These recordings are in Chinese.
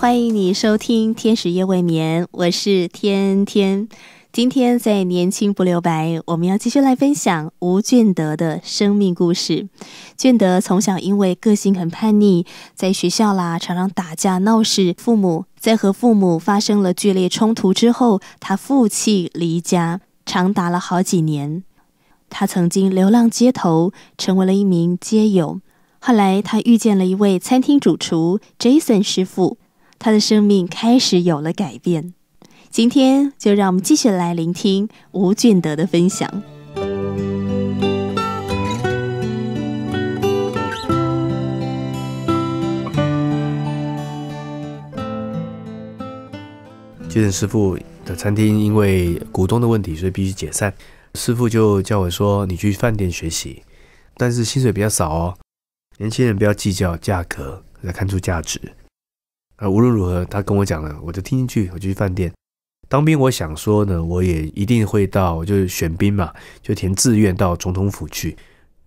欢迎你收听《天使夜未眠》，我是天天。今天在年轻不留白，我们要继续来分享吴俊德的生命故事。俊德从小因为个性很叛逆，在学校啦常常打架闹事。父母在和父母发生了剧烈冲突之后，他负气离家，长达了好几年。他曾经流浪街头，成为了一名街友。后来他遇见了一位餐厅主厨 Jason 师傅。他的生命开始有了改变。今天就让我们继续来聆听吴俊德的分享。吉田师傅的餐厅因为股东的问题，所以必须解散。师傅就叫我说：“你去饭店学习，但是薪水比较少哦。年轻人不要计较价格，来看出价值。”而无论如何，他跟我讲了，我就听进去。我就去饭店当兵。我想说呢，我也一定会到，就是选兵嘛，就填志愿到总统府去。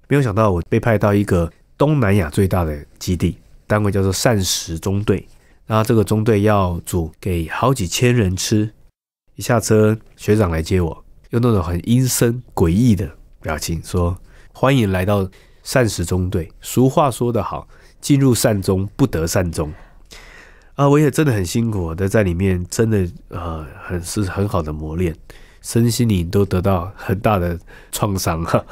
没有想到我被派到一个东南亚最大的基地，单位叫做膳食中队。然后这个中队要煮给好几千人吃。一下车，学长来接我，用那种很阴森诡异的表情说：“欢迎来到膳食中队。”俗话说得好，“进入善中不得善终。”啊，我也真的很辛苦的，在里面真的呃，很是很好的磨练，身心灵都得到很大的创伤哈。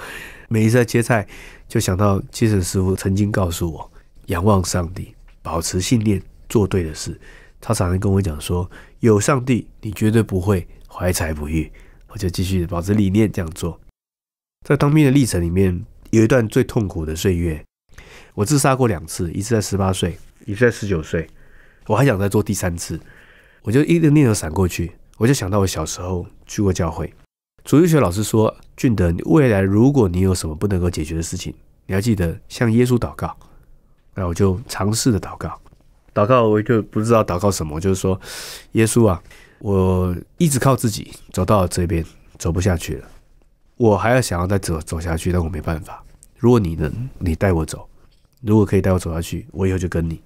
每一次在切菜，就想到基层师傅曾经告诉我：仰望上帝，保持信念，做对的事。他常常跟我讲说：有上帝，你绝对不会怀才不遇。我就继续保持理念这样做。在当兵的历程里面，有一段最痛苦的岁月，我自杀过两次，一次在十八岁，一次在十九岁。我还想再做第三次，我就一个念头闪过去，我就想到我小时候去过教会，主日学老师说：“俊德，你未来如果你有什么不能够解决的事情，你要记得向耶稣祷告。”那我就尝试的祷告，祷告我就不知道祷告什么，就是说，耶稣啊，我一直靠自己走到这边走不下去了，我还要想要再走走下去，但我没办法。如果你能，你带我走，如果可以带我走下去，我以后就跟你。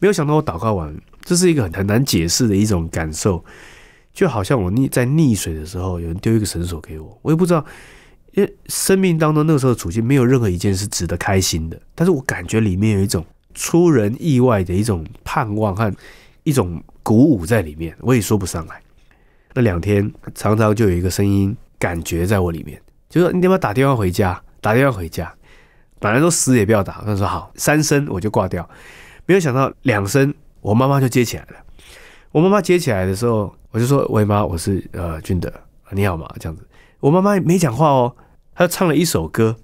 没有想到我祷告完，这是一个很很难解释的一种感受，就好像我溺在溺水的时候，有人丢一个绳索给我，我也不知道，因为生命当中那时候的处境没有任何一件是值得开心的，但是我感觉里面有一种出人意外的一种盼望和一种鼓舞在里面，我也说不上来。那两天常常就有一个声音感觉在我里面，就说你要不要打电话回家？打电话回家，本来说死也不要打，他说好，三声我就挂掉。没有想到两声，我妈妈就接起来了。我妈妈接起来的时候，我就说：“喂，妈，我是呃俊德，你好吗？”这样子，我妈妈没讲话哦，她唱了一首歌，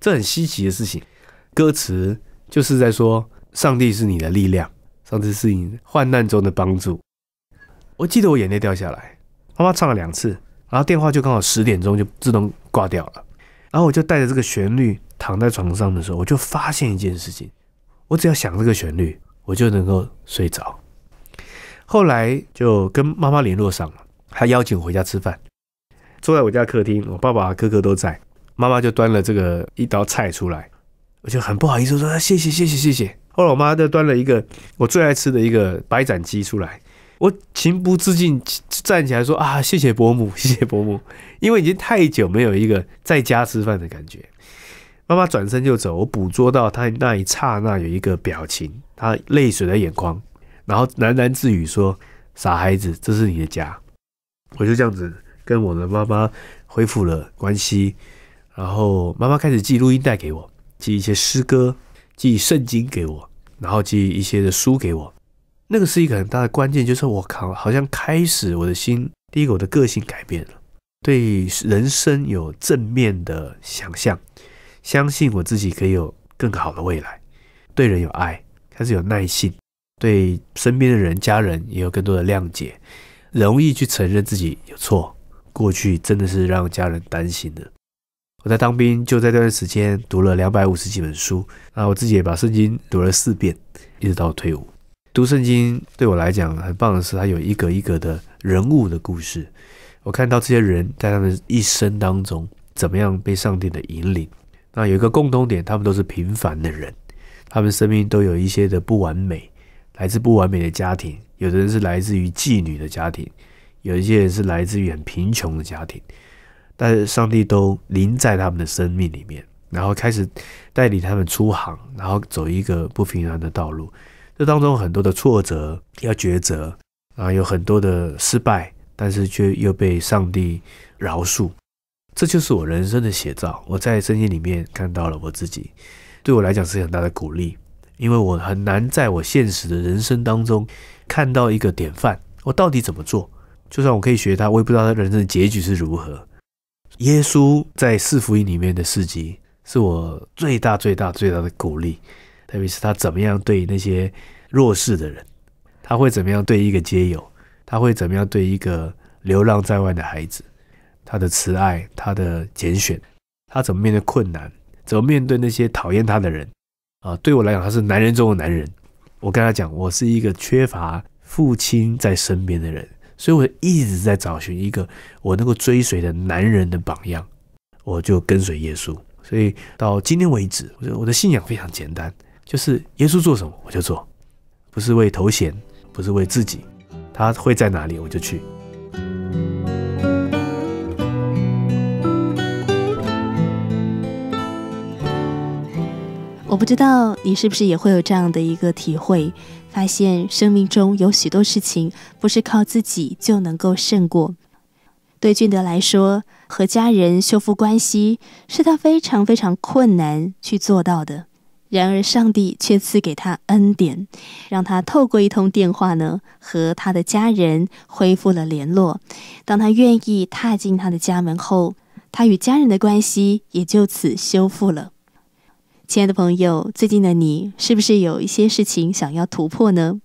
这很稀奇的事情。歌词就是在说：“上帝是你的力量，上帝是你患难中的帮助。”我记得我眼泪掉下来。妈妈唱了两次，然后电话就刚好十点钟就自动挂掉了。然后我就带着这个旋律躺在床上的时候，我就发现一件事情。我只要想这个旋律，我就能够睡着。后来就跟妈妈联络上了，她邀请我回家吃饭。坐在我家客厅，我爸爸、哥哥都在，妈妈就端了这个一道菜出来，我就很不好意思说谢谢谢谢谢谢。后来我妈就端了一个我最爱吃的一个白斩鸡出来，我情不自禁站起来说啊谢谢伯母谢谢伯母，因为已经太久没有一个在家吃饭的感觉。妈妈转身就走，我捕捉到她那一刹那有一个表情，她泪水的眼眶，然后喃喃自语说：“傻孩子，这是你的家。”我就这样子跟我的妈妈恢复了关系，然后妈妈开始寄录音带给我，寄一些诗歌，寄圣经给我，然后寄一些的书给我。那个是一个很大的关键，就是我靠，好像开始我的心，第一个我的个性改变了，对人生有正面的想象。相信我自己可以有更好的未来，对人有爱，开始有耐性，对身边的人、家人也有更多的谅解，容易去承认自己有错。过去真的是让家人担心的。我在当兵，就在这段时间读了两百五十几本书，啊，我自己也把圣经读了四遍，一直到退伍。读圣经对我来讲很棒的是，它有一格一格的人物的故事，我看到这些人在他们一生当中怎么样被上帝的引领。那有一个共通点，他们都是平凡的人，他们生命都有一些的不完美，来自不完美的家庭，有的人是来自于妓女的家庭，有一些人是来自于很贫穷的家庭，但是上帝都临在他们的生命里面，然后开始带领他们出航，然后走一个不平凡的道路，这当中很多的挫折，要抉择，啊，有很多的失败，但是却又被上帝饶恕。这就是我人生的写照。我在声音里面看到了我自己，对我来讲是很大的鼓励，因为我很难在我现实的人生当中看到一个典范。我到底怎么做？就算我可以学他，我也不知道他人生的结局是如何。耶稣在四福音里面的事迹是我最大、最大、最大的鼓励，特别是他怎么样对那些弱势的人，他会怎么样对一个街友，他会怎么样对一个流浪在外的孩子。他的慈爱，他的拣选，他怎么面对困难，怎么面对那些讨厌他的人，啊，对我来讲，他是男人中的男人。我跟他讲，我是一个缺乏父亲在身边的人，所以我一直在找寻一个我能够追随的男人的榜样，我就跟随耶稣。所以到今天为止，我的信仰非常简单，就是耶稣做什么我就做，不是为头衔，不是为自己，他会在哪里我就去。我不知道你是不是也会有这样的一个体会，发现生命中有许多事情不是靠自己就能够胜过。对俊德来说，和家人修复关系是他非常非常困难去做到的。然而，上帝却赐给他恩典，让他透过一通电话呢和他的家人恢复了联络。当他愿意踏进他的家门后，他与家人的关系也就此修复了。亲爱的朋友，最近的你是不是有一些事情想要突破呢？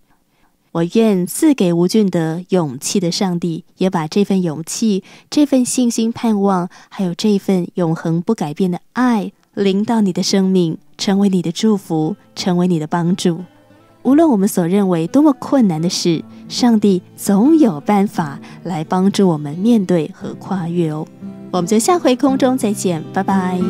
我愿赐给吴俊德勇气的上帝，也把这份勇气、这份信心、盼望，还有这份永恒不改变的爱，临到你的生命，成为你的祝福，成为你的帮助。无论我们所认为多么困难的事，上帝总有办法来帮助我们面对和跨越哦。我们就下回空中再见，拜拜。